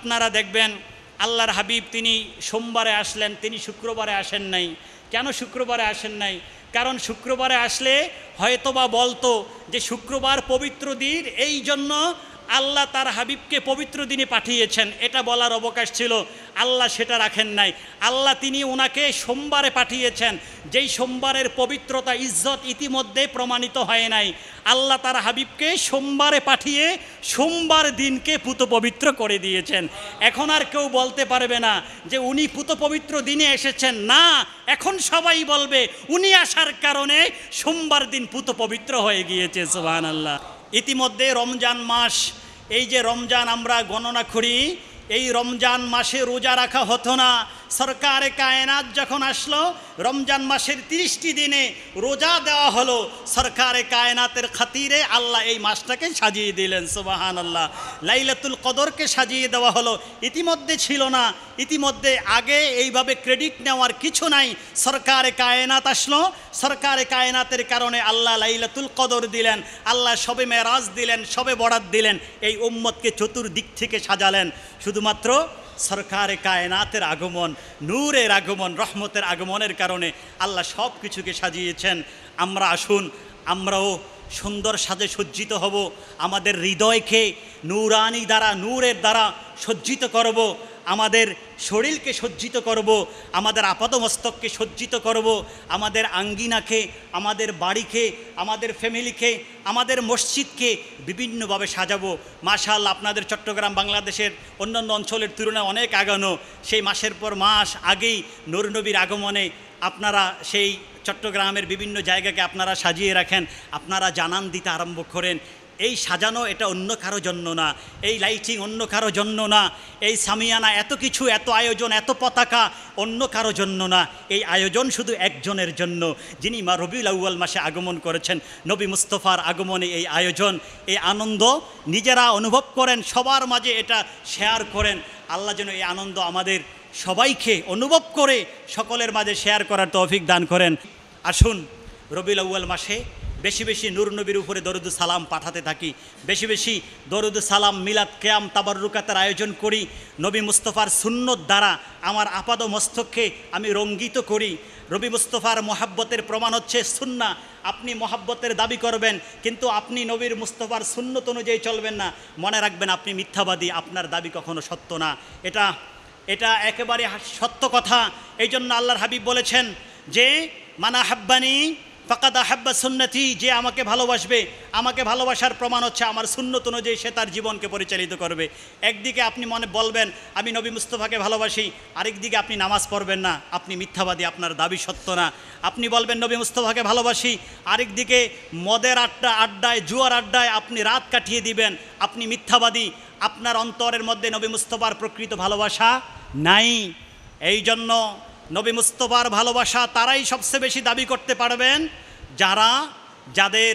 আপনারা দেখবেন আল্লাহর হাবিব তিনি সোমবারে আসলেন তিনি শুক্রবারে আসেন নাই কেন শুক্রবারে আসেন নাই কারণ শুক্রবারে আসলে হয়তোবা বলতো যে শুক্রবার পবিত্র দিন এই জন্য আল্লাহ তার হাবিবকে পবিত্র দিনে পাঠিয়েছেন এটা বলার অবকাশ ছিল আল্লাহ সেটা রাখেন নাই আল্লাহ তিনি ওনাকে সোমবারে পাঠিয়েছেন যেই সোমবারের পবিত্রতা ইজ্জত ইতিমধ্যে প্রমাণিত হয় নাই আল্লাহ তার হাবিবকে সোমবারে পাঠিয়ে সোমবার দিনকে পুত পবিত্র করে দিয়েছেন এখন আর কেউ বলতে পারবে না যে উনি পুত পবিত্র দিনে এসেছেন না এখন সবাই বলবে উনি আসার কারণে সোমবার দিন পুত পবিত্র হয়ে গিয়েছে সোহান আল্লাহ ইতিমধ্যে রমজান মাস এই যে রমজান আমরা গণনা করি এই রমজান মাসে রোজা রাখা হতো না সরকারে কায়নাত যখন আসলো রমজান মাসের তিরিশটি দিনে রোজা দেওয়া হলো সরকারে কায়নাতের খাতিরে আল্লাহ এই মাসটাকে সাজিয়ে দিলেন সুবাহান আল্লাহ লাইলাতুল কদরকে সাজিয়ে দেওয়া হলো ইতিমধ্যে ছিল না ইতিমধ্যে আগে এইভাবে ক্রেডিট নেওয়ার কিছু নাই সরকারে কায়নাত আসলো সরকারে কায়নাতের কারণে আল্লাহ লাইলাতুল কদর দিলেন আল্লাহ সবে মেরাজ দিলেন সবে বরাত দিলেন এই উম্মতকে চতুর্দিক থেকে সাজালেন শুধুমাত্র সরকারে কায়নাতের আগমন নূরের আগমন রহমতের আগমনের কারণে আল্লাহ সব কিছুকে সাজিয়েছেন আমরা আসুন আমরাও সুন্দর সাজে সজ্জিত হব আমাদের হৃদয়কে নূরানি দ্বারা নূরের দ্বারা সজ্জিত করব আমাদের শরীরকে সজ্জিত করব আমাদের মস্তককে সজ্জিত করব আমাদের আঙ্গিনাকে আমাদের বাড়িকে আমাদের ফ্যামিলিকে আমাদের মসজিদকে বিভিন্নভাবে সাজাবো মাসাল আপনাদের চট্টগ্রাম বাংলাদেশের অন্যান্য অঞ্চলের তুলনায় অনেক আগানো সেই মাসের পর মাস আগেই নরনবীর আগমনে আপনারা সেই চট্টগ্রামের বিভিন্ন জায়গাকে আপনারা সাজিয়ে রাখেন আপনারা জানান দিতে আরম্ভ করেন এই সাজানো এটা অন্য কারো জন্য না এই লাইটিং অন্য কারো জন্য না এই সামিয়ানা এত কিছু এত আয়োজন এত পতাকা অন্য কারো জন্য না এই আয়োজন শুধু একজনের জন্য যিনি মা রবিউল আউ্য়াল মাসে আগমন করেছেন নবী মুস্তফার আগমনে এই আয়োজন এই আনন্দ নিজেরা অনুভব করেন সবার মাঝে এটা শেয়ার করেন আল্লাহ যেন এই আনন্দ আমাদের সবাইকে অনুভব করে সকলের মাঝে শেয়ার করার তৌফিক দান করেন আসুন রবিউল আউ্য়াল মাসে বেশি বেশি নূর নবীর উপরে দরুদ সালাম পাঠাতে থাকি বেশি বেশি দরুদ সালাম মিলাদ কেয়াম তাবারুকাতের আয়োজন করি নবী মুস্তফার সুন্নত দ্বারা আমার আপাদ মস্তককে আমি রঙ্গিত করি রবি মুস্তফার মোহাব্বতের প্রমাণ হচ্ছে সুন্না আপনি মোহাব্বতের দাবি করবেন কিন্তু আপনি নবীর মুস্তফার সুন্নত অনুযায়ী চলবেন না মনে রাখবেন আপনি মিথ্যাবাদী আপনার দাবি কখনো সত্য না এটা এটা একেবারে সত্য কথা এই জন্য আল্লাহর হাবিব বলেছেন যে মানা হাব্বানি ফাকাদ আহাব্বা সুন্নতি যে আমাকে ভালোবাসবে আমাকে ভালোবাসার প্রমাণ হচ্ছে আমার সুন্নত অনুযায়ী সে তার জীবনকে পরিচালিত করবে একদিকে আপনি মনে বলবেন আমি নবী মুস্তফাকে ভালোবাসি আরেকদিকে আপনি নামাজ পড়বেন না আপনি মিথ্যাবাদী আপনার দাবি সত্য না আপনি বলবেন নবী মুস্তফাকে ভালোবাসি আরেকদিকে মদের আড্ডা আড্ডায় জুয়ার আড্ডায় আপনি রাত কাটিয়ে দিবেন আপনি মিথ্যাবাদী আপনার অন্তরের মধ্যে নবী মুস্তফার প্রকৃত ভালোবাসা নাই এই জন্য নবী মুস্তফার ভালোবাসা তারাই সবচেয়ে বেশি দাবি করতে পারবেন যারা যাদের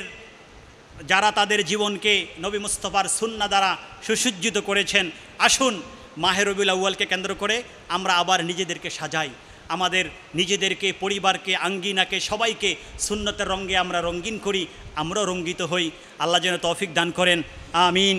যারা তাদের জীবনকে নবী মুস্তফার সুন্না দ্বারা সুসজ্জিত করেছেন আসুন মাহেরবিল আউ্য়ালকে কেন্দ্র করে আমরা আবার নিজেদেরকে সাজাই আমাদের নিজেদেরকে পরিবারকে আঙ্গিনাকে সবাইকে সুন্নতের রঙ্গে আমরা রঙ্গিন করি আমরাও রঙ্গিত হই আল্লাহ যেন তৌফিক দান করেন আমিন